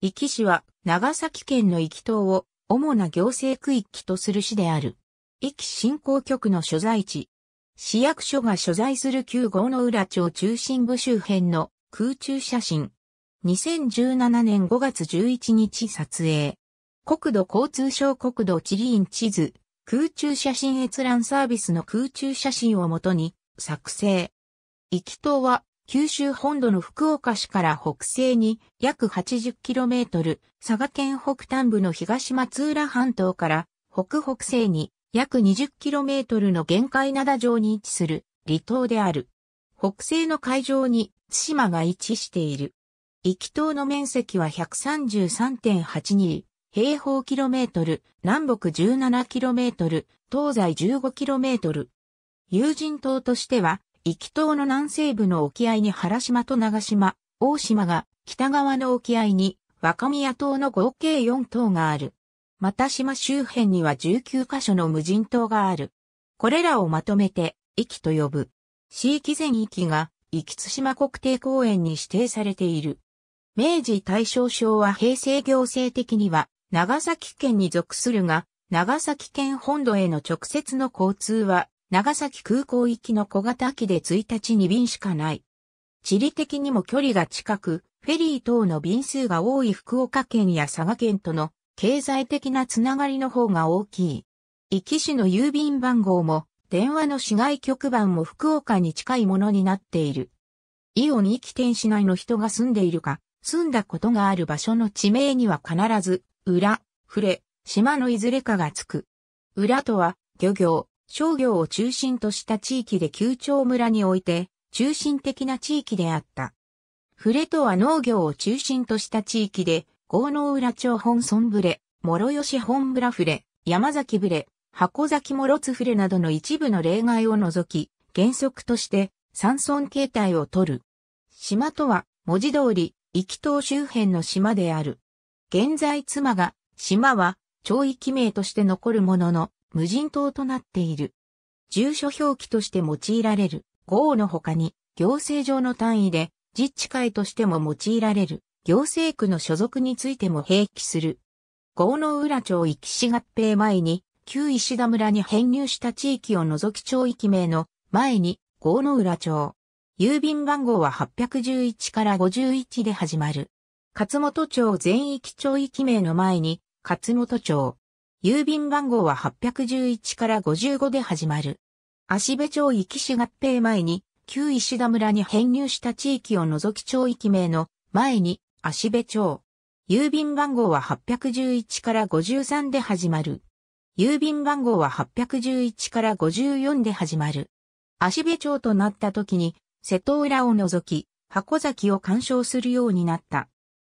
壱岐市は長崎県の壱岐島を主な行政区域とする市である。壱岐振興局の所在地。市役所が所在する旧号の浦町中心部周辺の空中写真。2017年5月11日撮影。国土交通省国土地理院地図、空中写真閲覧サービスの空中写真をもとに作成。壱岐島は九州本土の福岡市から北西に約 80km、佐賀県北端部の東松浦半島から北北西に約 20km の限界灘上に位置する離島である。北西の海上に津島が位置している。行き島の面積は133.82平方キロメートル、南北17キロメートル、東西15キロメートル。有人島としては壱岐島の南西部の沖合に原島と長島、大島が、北側の沖合に若宮島の合計4島がある。また島周辺には19カ所の無人島がある。これらをまとめて、駅と呼ぶ。地域全域が、域津島国定公園に指定されている。明治大正昭和平成行政的には、長崎県に属するが、長崎県本土への直接の交通は長崎空港行きの小型機で1日に便しかない。地理的にも距離が近く、フェリー等の便数が多い福岡県や佐賀県との経済的なつながりの方が大きい。行き市の郵便番号も電話の市外局番も福岡に近いものになっている。イオン行き店市内の人が住んでいるか、住んだことがある場所の地名には必ず、裏、触れ、島のいずれかがつく。裏とは、漁業、商業を中心とした地域で旧町村において中心的な地域であった。フレとは農業を中心とした地域で、豪農浦町本村ブレ、諸吉本村フレ、山崎ブレ、箱崎諸津フレなどの一部の例外を除き、原則として山村形態を取る。島とは文字通り、域島周辺の島である。現在妻が、島は、町域名として残るものの、無人島となっている。住所表記として用いられる号の他に、行政上の単位で自治会としても用いられる行政区の所属についても併記する。郷の浦町行し合併前に、旧石田村に編入した地域を除き町域名の前に、郷の浦町。郵便番号は811から51で始まる。勝本町全域町域名の前に、勝本町。郵便番号は811から55で始まる。足部町域市合併前に、旧石田村に編入した地域を除き町域名の前に足部町。郵便番号は811から53で始まる。郵便番号は811から54で始まる。足部町となった時に、瀬戸浦を除き、箱崎を干渉するようになった。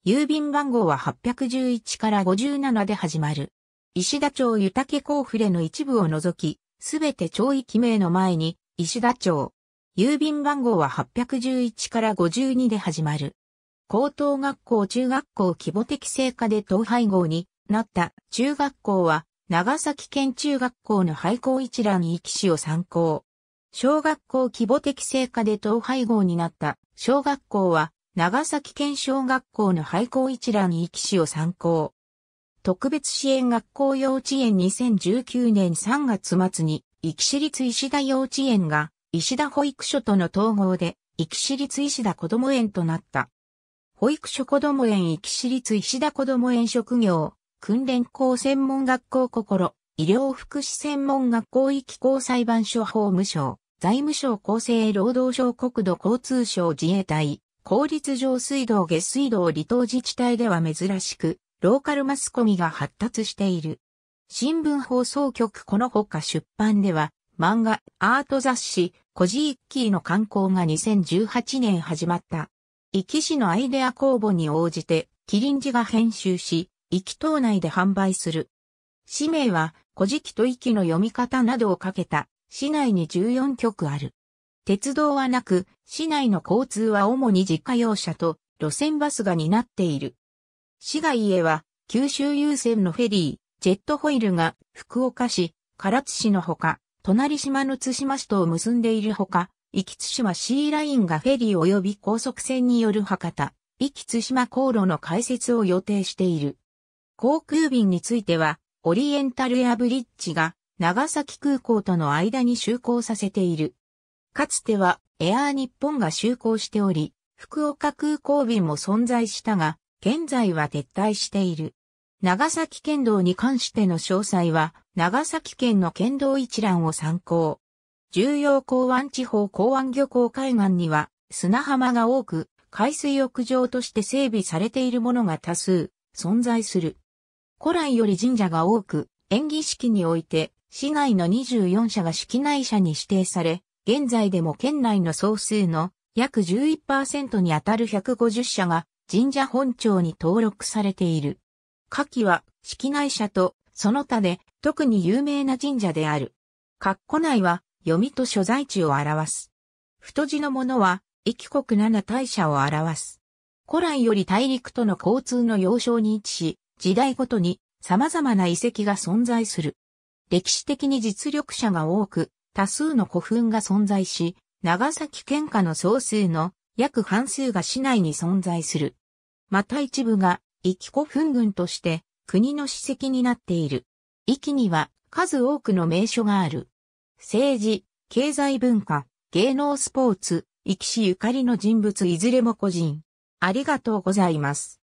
郵便番号は811から57で始まる。石田町湯竹甲府での一部を除き、すべて町域名の前に、石田町。郵便番号は811から52で始まる。高等学校中学校規模的成果で統廃合になった中学校は、長崎県中学校の廃校一覧にき史を参考。小学校規模的成果で統廃合になった小学校は、長崎県小学校の廃校一覧にき史を参考。特別支援学校幼稚園2019年3月末に、生き市立石田幼稚園が、石田保育所との統合で、生き市立石田こども園となった。保育所こども園生き市立石田こども園職業、訓練校専門学校心、医療福祉専門学校域校裁判所法務省、財務省厚生労働省国土交通省自衛隊、公立上水道下水道離島自治体では珍しく、ローカルマスコミが発達している。新聞放送局このほか出版では、漫画、アート雑誌、コジッキーの刊行が2018年始まった。イキシのアイデア公募に応じて、キリンジが編集し、イキ島内で販売する。氏名は、古事記とイキの読み方などをかけた、市内に14局ある。鉄道はなく、市内の交通は主に自家用車と路線バスが担っている。市外へは、九州優先のフェリー、ジェットホイールが、福岡市、唐津市のほか、隣島の津島市とを結んでいるほか、行津島シーラインがフェリー及び高速船による博多、行津島航路の開設を予定している。航空便については、オリエンタルエアブリッジが、長崎空港との間に就航させている。かつては、エアー日本が就航しており、福岡空港便も存在したが、現在は撤退している。長崎県道に関しての詳細は、長崎県の県道一覧を参考。重要港湾地方港湾漁港海岸には、砂浜が多く、海水浴場として整備されているものが多数、存在する。古来より神社が多く、演技式において、市内の24社が式内社に指定され、現在でも県内の総数の約11%にあたる150社が神社本庁に登録されている。夏季は、式内社と、その他で、特に有名な神社である。括弧内は、読みと所在地を表す。太字のものは、駅国七大社を表す。古来より大陸との交通の要衝に位置し、時代ごとに様々な遺跡が存在する。歴史的に実力者が多く、多数の古墳が存在し、長崎県下の総数の約半数が市内に存在する。また一部が、壱岐古墳群として、国の史跡になっている。壱岐には、数多くの名所がある。政治、経済文化、芸能スポーツ、壱岐市ゆかりの人物いずれも個人。ありがとうございます。